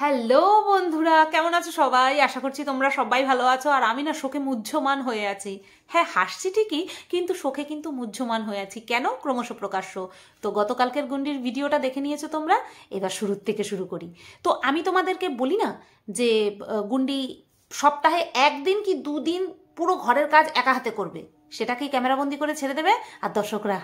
hello বন্ধুরা কেমন আছো সবাই আশা করছি তোমরা সবাই ভালো আছো আর আমি না শোকে মুহ্যমান হয়ে আছি হ্যাঁ হাসছি ঠিকই কিন্তু শোকে কিন্তু মুহ্যমান হয়ে আছি কেন ক্রমশ প্রকাশ্য তো গতকালকের গুন্ডির ভিডিওটা দেখে নিয়েছো তোমরা এবার শুরুর থেকে শুরু করি তো আমি তোমাদেরকে বলি না যে গুন্ডি সপ্তাহে একদিন কি দুদিন পুরো ঘরের কাজ একা হাতে করবে সেটাকেই ক্যামেরাবন্দি করে ছেড়ে দেবে আর দর্শকরা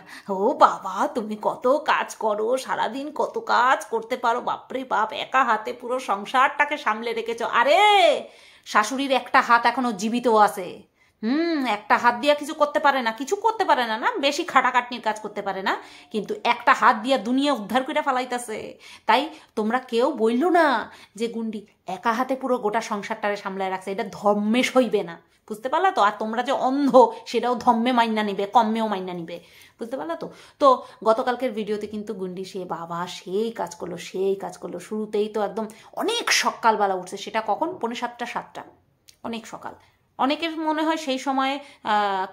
ও বাবা তুমি কত কাজ করো সারাদিন কত কাজ করতে পারো বাপরে বাপ একা হাতে পুরো সংসারটাকে সামলে রেখেছ আরে শাশুড়ির একটা হাত এখনো জীবিত আছে হুম একটা হাত দিয়া কিছু করতে পারে না কিছু করতে পারে না না বেশি খাটাখাটনির কাজ করতে পারে না কিন্তু একটা হাত দিয়া দুনিয়া উদ্ধার করে ফেলাইতেছে তাই তোমরা কেউ বলল না যে গুন্ডি একা হাতে পুরো গোটা সংসারটারে সামলায় রাখছে এটা ধর্মে সইবে না বুঝতে পারলা তো আর তোমরা যে অন্ধ সেটাও ধম্মে মাইনা নিবে কম্মেও মাইনা নিবে বুঝতে পারলা তো তো গতকালকের ভিডিওতে কিন্তু গুন্ডি সে বাবা সেই কাজ করলো সেই কাজ করলো শুরুতেই তো একদম অনেক সকালবেলা উঠছে সেটা কখন পনেরো সাতটা সাতটা অনেক সকাল অনেকের মনে হয় সেই সময়ে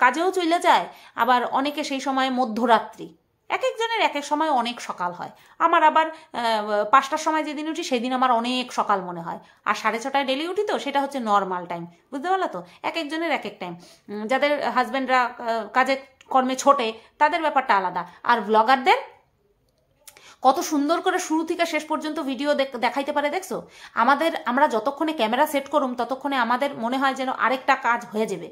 কাজেও চলে যায় আবার অনেকে সেই সময়ে মধ্যরাত্রি এক একজনের এক এক সময় অনেক সকাল হয় আমার আবার পাঁচটার সময় যেদিন উঠি সেদিন আমার অনেক সকাল মনে হয় আর সাড়ে ছটায় ডেলি উঠি তো সেটা হচ্ছে নর্মাল টাইম বুঝতে পারলো তো এক একজনের এক এক টাইম যাদের হাজব্যান্ডরা কাজে কর্মে ছোটে তাদের ব্যাপারটা আলাদা আর ব্লগারদের কত সুন্দর করে শুরু থেকে শেষ পর্যন্ত ভিডিও দেখাইতে পারে দেখছো আমাদের আমরা যতক্ষণে ক্যামেরা সেট করুম ততক্ষণে আমাদের মনে হয় যেন আরেকটা কাজ হয়ে যাবে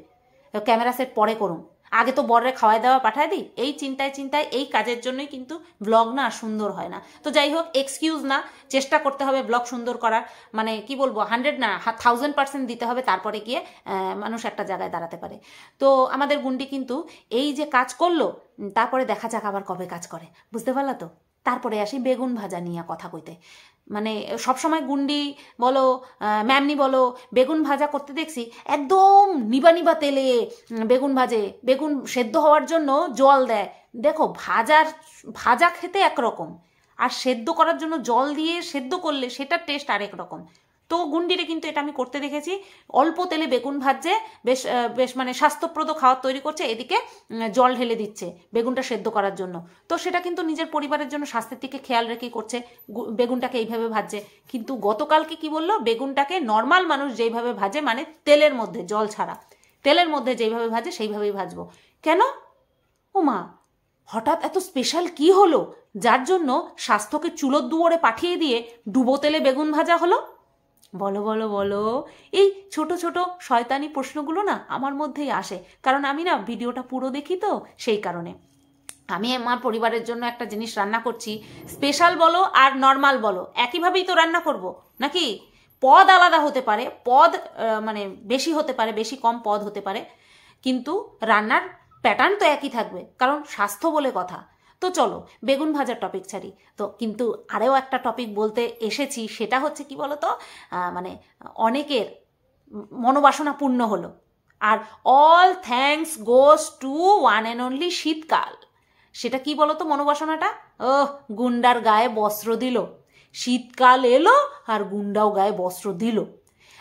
ক্যামেরা সেট পরে করুম আগে তো বরের খাওয়ায় দেওয়া পাঠায় দিই এই চিন্তায় চিন্তায় এই কাজের জন্যই কিন্তু ব্লগ না সুন্দর হয় না তো যাই হোক এক্সকিউজ না চেষ্টা করতে হবে ব্লগ সুন্দর করার মানে কি বলবো হান্ড্রেড না থাউজেন্ড পার্সেন্ট দিতে হবে তারপরে গিয়ে মানুষ একটা জায়গায় দাঁড়াতে পারে তো আমাদের গুন্ডি কিন্তু এই যে কাজ করলো তারপরে দেখা যাক আবার কবে কাজ করে বুঝতে পারলা তো তারপরে আসি বেগুন ভাজা নিয়ে কথা কইতে মানে সবসময় গুন্ডি বলো ম্যামনি বলো বেগুন ভাজা করতে দেখছি একদম নিবা নিবা তেলে বেগুন ভাজে বেগুন সেদ্ধ হওয়ার জন্য জল দেয় দেখো ভাজার ভাজা খেতে একরকম আর সেদ্ধ করার জন্য জল দিয়ে সেদ্ধ করলে সেটার টেস্ট আরেক রকম তো গুন্ডিরে কিন্তু এটা আমি করতে দেখেছি অল্প তেলে বেগুন ভাজছে বেশ বেশ মানে স্বাস্থ্যপ্রদ খাওয়ার তৈরি করছে এদিকে জল ঢেলে দিচ্ছে বেগুনটা সেদ্ধ করার জন্য তো সেটা কিন্তু নিজের পরিবারের জন্য স্বাস্থ্যের দিকে খেয়াল রেখেই করছে বেগুনটাকে এইভাবে ভাজছে কিন্তু গতকালকে কি বললো বেগুনটাকে নর্মাল মানুষ যেইভাবে ভাজে মানে তেলের মধ্যে জল ছাড়া তেলের মধ্যে যেইভাবে ভাজে সেইভাবেই ভাজবো কেন ওমা হঠাৎ এত স্পেশাল কি হলো যার জন্য স্বাস্থ্যকে চুলোর দুয়ারে পাঠিয়ে দিয়ে ডুবো তেলে বেগুন ভাজা হলো বলো বলো বলো এই ছোট ছোট শয়তানি প্রশ্নগুলো না আমার মধ্যেই আসে কারণ আমি না ভিডিওটা পুরো দেখি তো সেই কারণে আমি আমার পরিবারের জন্য একটা জিনিস রান্না করছি স্পেশাল বলো আর নর্মাল বলো একইভাবেই তো রান্না করব নাকি পদ আলাদা হতে পারে পদ মানে বেশি হতে পারে বেশি কম পদ হতে পারে কিন্তু রান্নার প্যাটার্ন তো একই থাকবে কারণ স্বাস্থ্য বলে কথা তো চলো বেগুন ভাজার টপিক ছাড়ি তো কিন্তু আরেও একটা টপিক বলতে এসেছি সেটা হচ্ছে কি বলতো মানে অনেকের মনোবাসনা পূর্ণ হলো আর all thanks goes to one and only শীতকাল সেটা কি বলতো মনোবাসনাটা ও গুন্ডার গায়ে বস্ত্র দিল শীতকাল এলো আর গুন্ডাও গায়ে বস্ত্র দিল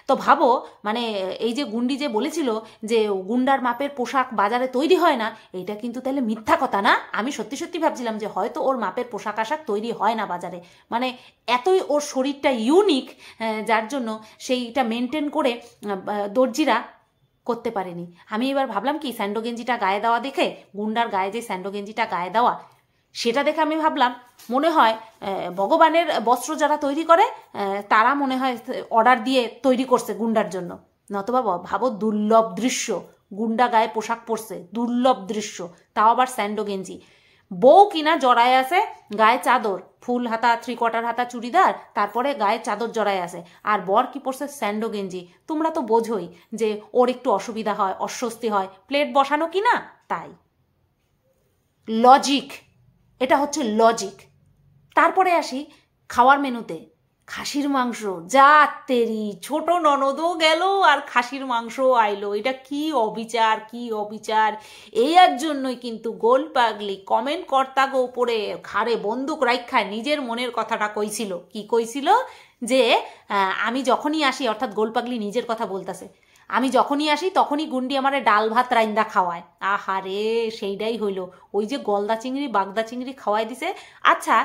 তো ভাবো মানে এই যে গুন্ডি যে বলেছিল যে গুন্ডার মাপের পোশাক বাজারে তৈরি হয় না এটা কিন্তু তাহলে মিথ্যা কথা না আমি সত্যি সত্যি ভাবছিলাম যে হয়তো ওর মাপের পোশাক আশাক তৈরি হয় না বাজারে মানে এতই ওর শরীরটা ইউনিক যার জন্য সেইটা মেনটেন করে দর্জিরা করতে পারেনি আমি এবার ভাবলাম কি স্যান্ডো গেঞ্জিটা গায়ে দেওয়া দেখে গুন্ডার গায়ে যে স্যান্ডো গেঞ্জিটা গায়ে দেওয়া সেটা দেখে আমি ভাবলাম মনে হয় ভগবানের বস্ত্র যারা তৈরি করে তারা মনে হয় অর্ডার দিয়ে তৈরি করছে গুন্ডার জন্য নতবা ভাবো দুর্লভ দৃশ্য গুন্ডা গায়ে পোশাক পরছে দুর্লভ দৃশ্য তাও আবার স্যান্ডো গেঞ্জি বউ কিনা জড়ায় আছে গায়ে চাদর ফুল হাতা থ্রি কোয়ার্টার হাতা চুড়িদার তারপরে গায়ে চাদর জড়ায় আছে আর বর কি পরছে স্যান্ডো গেঞ্জি তোমরা তো বোঝোই যে ওর একটু অসুবিধা হয় অস্বস্তি হয় প্লেট বসানো কি না তাই লজিক এটা হচ্ছে লজিক তারপরে আসি খাওয়ার মেনুতে খাসির মাংস যা তেরি ছোট ননদও গেল আর খাসির মাংস আইলো এটা কি অবিচার কি অবিচার আর জন্যই কিন্তু গোল পাগলি কমেন্ট কর্তাগ ওপরে ঘাড়ে বন্দুক রাখায় নিজের মনের কথাটা কইছিল কি কইছিল যে আমি যখনই আসি অর্থাৎ গোল পাগলি নিজের কথা বলতাছে আমি যখনই আসি তখনই গুন্ডি আমার ডাল ভাত রাইন্দা খাওয়ায় আহারে সেইটাই হইল ওই যে গলদা চিংড়ি বাগদা চিংড়ি খাওয়াই দিছে আচ্ছা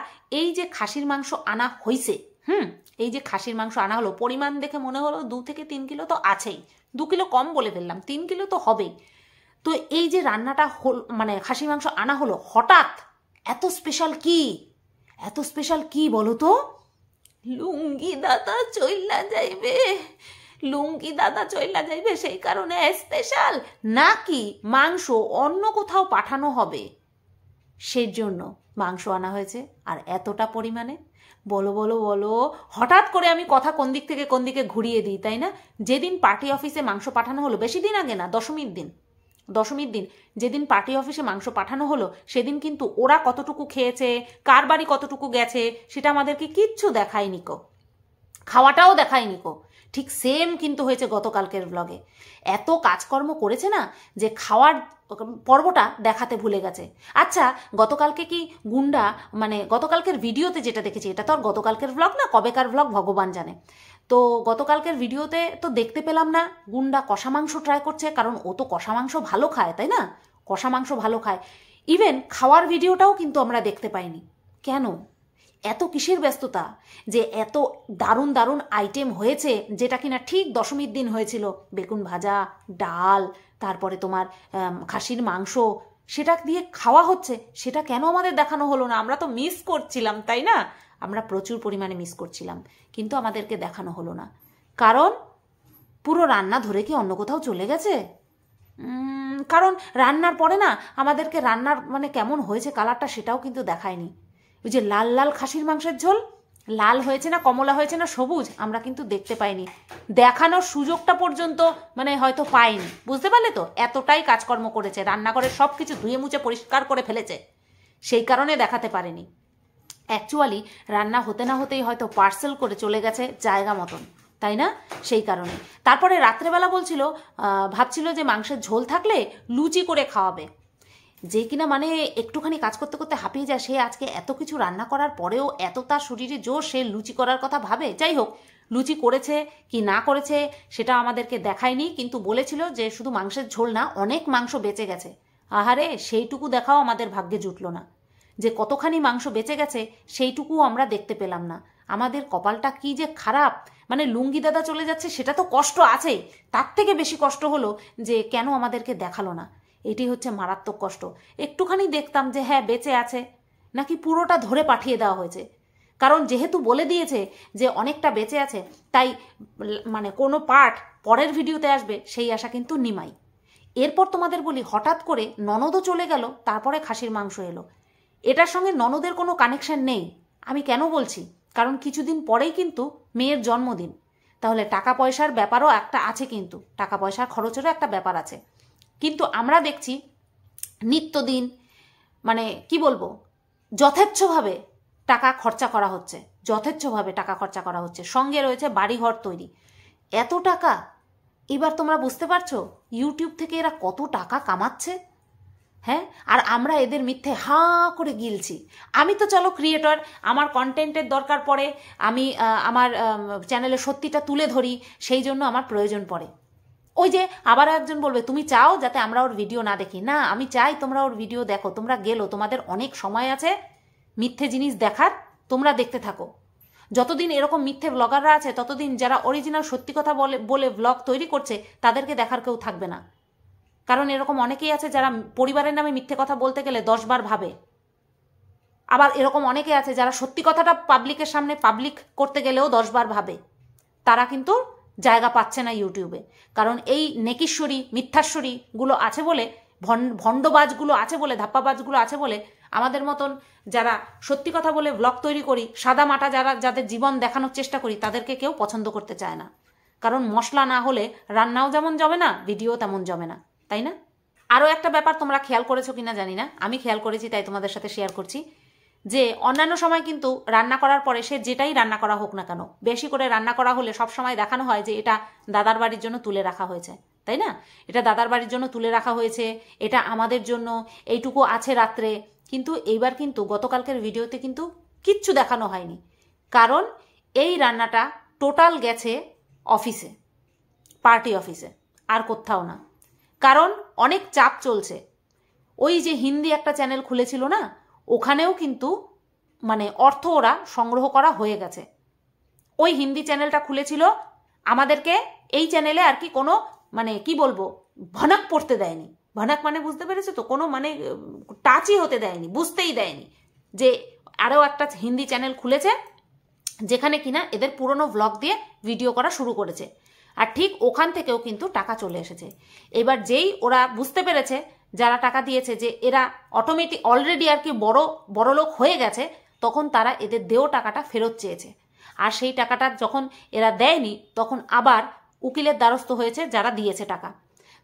এই যে খাসির মাংস আনা হইছে হুম এই যে খাসির মাংস আনা হলো পরিমাণ দেখে মনে হলো দু থেকে তিন কিলো তো আছেই দু কিলো কম বলে ফেললাম তিন কিলো তো হবেই তো এই যে রান্নাটা হল মানে খাসির মাংস আনা হলো হঠাৎ এত স্পেশাল কি এত স্পেশাল কি বলো তো লুঙ্গি দাতা চইলা যাইবে লুঙ্গি দাদা চইলা যাইবে সেই কারণে স্পেশাল নাকি মাংস অন্য কোথাও পাঠানো হবে সেই জন্য মাংস আনা হয়েছে আর এতটা পরিমাণে বলো বলো বলো হঠাৎ করে আমি কথা কোন দিক থেকে কোন দিকে ঘুরিয়ে দিই তাই না যেদিন পার্টি অফিসে মাংস পাঠানো হলো বেশি দিন আগে না দশমীর দিন দশমীর দিন যেদিন পার্টি অফিসে মাংস পাঠানো হলো সেদিন কিন্তু ওরা কতটুকু খেয়েছে কার বাড়ি কতটুকু গেছে সেটা আমাদেরকে কিচ্ছু দেখায়নি কো খাওয়াটাও দেখায়নি কো ঠিক সেম কিন্তু হয়েছে গতকালকের ব্লগে এত কাজকর্ম করেছে না যে খাওয়ার পর্বটা দেখাতে ভুলে গেছে আচ্ছা গতকালকে কি গুন্ডা মানে গতকালকের ভিডিওতে যেটা দেখেছি এটা তো আর গতকালকের ব্লগ না কবেকার ব্লগ ভগবান জানে তো গতকালকের ভিডিওতে তো দেখতে পেলাম না গুন্ডা কষা মাংস ট্রাই করছে কারণ ও তো কষা মাংস ভালো খায় তাই না কষা মাংস ভালো খায় ইভেন খাওয়ার ভিডিওটাও কিন্তু আমরা দেখতে পাইনি কেন এত কিসের ব্যস্ততা যে এত দারুণ দারুণ আইটেম হয়েছে যেটা কিনা ঠিক দশমীর দিন হয়েছিল বেগুন ভাজা ডাল তারপরে তোমার খাসির মাংস সেটা দিয়ে খাওয়া হচ্ছে সেটা কেন আমাদের দেখানো হলো না আমরা তো মিস করছিলাম তাই না আমরা প্রচুর পরিমাণে মিস করছিলাম কিন্তু আমাদেরকে দেখানো হলো না কারণ পুরো রান্না ধরে কি অন্য কোথাও চলে গেছে কারণ রান্নার পরে না আমাদেরকে রান্নার মানে কেমন হয়েছে কালারটা সেটাও কিন্তু দেখায়নি ওই যে লাল লাল খাসির মাংসের ঝোল লাল হয়েছে না কমলা হয়েছে না সবুজ আমরা কিন্তু দেখতে পাইনি দেখানোর সুযোগটা পর্যন্ত মানে হয়তো পাইনি বুঝতে পারলে তো এতটাই কাজকর্ম করেছে রান্নাঘরে সব কিছু ধুয়ে মুছে পরিষ্কার করে ফেলেছে সেই কারণে দেখাতে পারেনি অ্যাকচুয়ালি রান্না হতে না হতেই হয়তো পার্সেল করে চলে গেছে জায়গা মতন তাই না সেই কারণে তারপরে রাত্রেবেলা বলছিল ভাবছিল যে মাংসের ঝোল থাকলে লুচি করে খাওয়াবে যে কিনা মানে একটুখানি কাজ করতে করতে হাঁপিয়ে যায় সে আজকে এত কিছু রান্না করার পরেও এত তার শরীরে জোর সে লুচি করার কথা ভাবে যাই হোক লুচি করেছে কি না করেছে সেটা আমাদেরকে দেখায়নি কিন্তু বলেছিল যে শুধু মাংসের ঝোল না অনেক মাংস বেঁচে গেছে আহারে সেইটুকু দেখাও আমাদের ভাগ্যে জুটল না যে কতখানি মাংস বেঁচে গেছে সেইটুকু আমরা দেখতে পেলাম না আমাদের কপালটা কি যে খারাপ মানে লুঙ্গি দাদা চলে যাচ্ছে সেটা তো কষ্ট আছে তার থেকে বেশি কষ্ট হলো যে কেন আমাদেরকে দেখালো না এটি হচ্ছে মারাত্মক কষ্ট একটুখানি দেখতাম যে হ্যাঁ বেঁচে আছে নাকি পুরোটা ধরে পাঠিয়ে দেওয়া হয়েছে কারণ যেহেতু বলে দিয়েছে যে অনেকটা বেঁচে আছে তাই মানে কোনো পার্ট পরের ভিডিওতে আসবে সেই আশা কিন্তু নিমাই এরপর তোমাদের বলি হঠাৎ করে ননদও চলে গেল তারপরে খাসির মাংস এলো এটার সঙ্গে ননদের কোনো কানেকশন নেই আমি কেন বলছি কারণ কিছুদিন পরেই কিন্তু মেয়ের জন্মদিন তাহলে টাকা পয়সার ব্যাপারও একটা আছে কিন্তু টাকা পয়সার খরচেরও একটা ব্যাপার আছে কিন্তু আমরা দেখছি নিত্যদিন মানে কি বলবো যথেচ্ছভাবে টাকা খরচা করা হচ্ছে যথেচ্ছভাবে টাকা খরচা করা হচ্ছে সঙ্গে রয়েছে বাড়িঘর তৈরি এত টাকা এবার তোমরা বুঝতে পারছো ইউটিউব থেকে এরা কত টাকা কামাচ্ছে হ্যাঁ আর আমরা এদের মিথ্যে হাঁ করে গিলছি আমি তো চলো ক্রিয়েটর আমার কন্টেন্টের দরকার পড়ে আমি আমার চ্যানেলে সত্যিটা তুলে ধরি সেই জন্য আমার প্রয়োজন পড়ে ওই যে আবার একজন বলবে তুমি চাও যাতে আমরা ওর ভিডিও না দেখি না আমি চাই তোমরা ওর ভিডিও দেখো তোমরা গেলো তোমাদের অনেক সময় আছে মিথ্যে জিনিস দেখার তোমরা দেখতে থাকো যতদিন এরকম মিথ্যে ব্লগাররা আছে ততদিন যারা অরিজিনাল সত্যি কথা বলে বলে ব্লগ তৈরি করছে তাদেরকে দেখার কেউ থাকবে না কারণ এরকম অনেকেই আছে যারা পরিবারের নামে মিথ্যে কথা বলতে গেলে দশবার ভাবে আবার এরকম অনেকে আছে যারা সত্যি কথাটা পাবলিকের সামনে পাবলিক করতে গেলেও দশবার ভাবে তারা কিন্তু জায়গা পাচ্ছে না ইউটিউবে কারণ এই নেকিশ্বরী মিথ্যাশ্বরীগুলো আছে বলে ভণ্ডবাজগুলো আছে বলে ধাপ্পাবাজগুলো আছে বলে আমাদের মতন যারা সত্যি কথা বলে ব্লগ তৈরি করি সাদা মাটা যারা যাদের জীবন দেখানোর চেষ্টা করি তাদেরকে কেউ পছন্দ করতে চায় না কারণ মশলা না হলে রান্নাও যেমন জমে না ভিডিও তেমন জমে না তাই না আরও একটা ব্যাপার তোমরা খেয়াল করেছো কি না জানি না আমি খেয়াল করেছি তাই তোমাদের সাথে শেয়ার করছি যে অন্যান্য সময় কিন্তু রান্না করার পরে সে যেটাই রান্না করা হোক না কেন বেশি করে রান্না করা হলে সব সময় দেখানো হয় যে এটা দাদার বাড়ির জন্য তুলে রাখা হয়েছে তাই না এটা দাদার বাড়ির জন্য তুলে রাখা হয়েছে এটা আমাদের জন্য এইটুকু আছে রাত্রে কিন্তু এইবার কিন্তু গতকালকের ভিডিওতে কিন্তু কিচ্ছু দেখানো হয়নি কারণ এই রান্নাটা টোটাল গেছে অফিসে পার্টি অফিসে আর কোথাও না কারণ অনেক চাপ চলছে ওই যে হিন্দি একটা চ্যানেল খুলেছিল না ওখানেও কিন্তু মানে অর্থ ওরা সংগ্রহ করা হয়ে গেছে ওই হিন্দি চ্যানেলটা খুলেছিল আমাদেরকে এই চ্যানেলে আর কি কোনো মানে কি বলবো ভনাক পড়তে দেয়নি ভনাক মানে বুঝতে পেরেছে তো কোনো মানে টাচই হতে দেয়নি বুঝতেই দেয়নি যে আরও একটা হিন্দি চ্যানেল খুলেছে যেখানে কিনা এদের পুরনো ব্লগ দিয়ে ভিডিও করা শুরু করেছে আর ঠিক ওখান থেকেও কিন্তু টাকা চলে এসেছে এবার যেই ওরা বুঝতে পেরেছে যারা টাকা দিয়েছে যে এরা অটোমেটিক অলরেডি আর কি বড় বড় লোক হয়ে গেছে তখন তারা এদের দেও টাকাটা ফেরত চেয়েছে আর সেই টাকাটা যখন এরা দেয়নি তখন আবার উকিলের দ্বারস্থ হয়েছে যারা দিয়েছে টাকা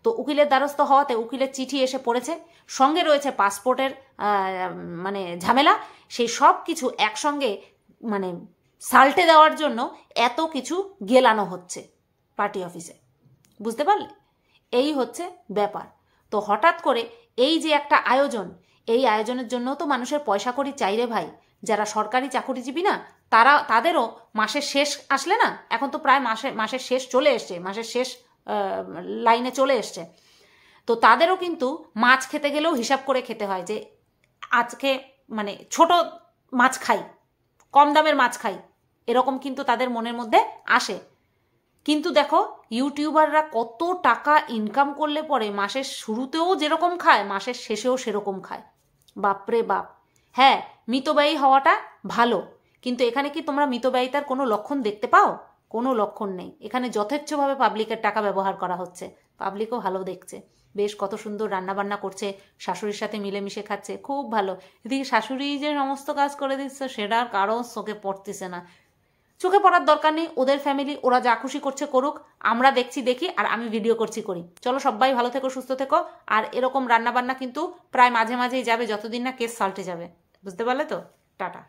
তো উকিলের দ্বারস্থ হওয়াতে উকিলের চিঠি এসে পড়েছে সঙ্গে রয়েছে পাসপোর্টের মানে ঝামেলা সেই সব কিছু একসঙ্গে মানে সাল্টে দেওয়ার জন্য এত কিছু গেলানো হচ্ছে পার্টি অফিসে বুঝতে পারলে এই হচ্ছে ব্যাপার তো হঠাৎ করে এই যে একটা আয়োজন এই আয়োজনের জন্য তো মানুষের পয়সা করি চাই রে ভাই যারা সরকারি চাকরিজীবী না তারা তাদেরও মাসের শেষ আসলে না এখন তো প্রায় মাসে মাসের শেষ চলে এসছে মাসের শেষ লাইনে চলে এসছে তো তাদেরও কিন্তু মাছ খেতে গেলেও হিসাব করে খেতে হয় যে আজকে মানে ছোট মাছ খাই কম দামের মাছ খাই এরকম কিন্তু তাদের মনের মধ্যে আসে কিন্তু দেখো ইউটিউবাররা কত টাকা ইনকাম করলে পরে মাসের শুরুতেও যেরকম খায় মাসের শেষেও সেরকম খায় বাপরে বাপ হ্যাঁ মিতব্যয়ী হওয়াটা ভালো কিন্তু এখানে কি তোমরা মিতব্যয়িতার কোনো লক্ষণ দেখতে পাও কোনো লক্ষণ নেই এখানে যথেচ্ছভাবে পাবলিকের টাকা ব্যবহার করা হচ্ছে পাবলিকও ভালো দেখছে বেশ কত সুন্দর রান্নাবান্না করছে শাশুড়ির সাথে মিলেমিশে খাচ্ছে খুব ভালো এদিকে শাশুড়ি যে সমস্ত কাজ করে দিচ্ছে সেটার কারো চোখে পড়তেছে না চোখে পড়ার দরকার নেই ওদের ফ্যামিলি ওরা যা খুশি করছে করুক আমরা দেখছি দেখি আর আমি ভিডিও করছি করি চলো সবাই ভালো থেকো সুস্থ থেকো আর এরকম রান্নাবান্না কিন্তু প্রায় মাঝে মাঝেই যাবে যতদিন না কেস সাল্টে যাবে বুঝতে পারলে তো টাটা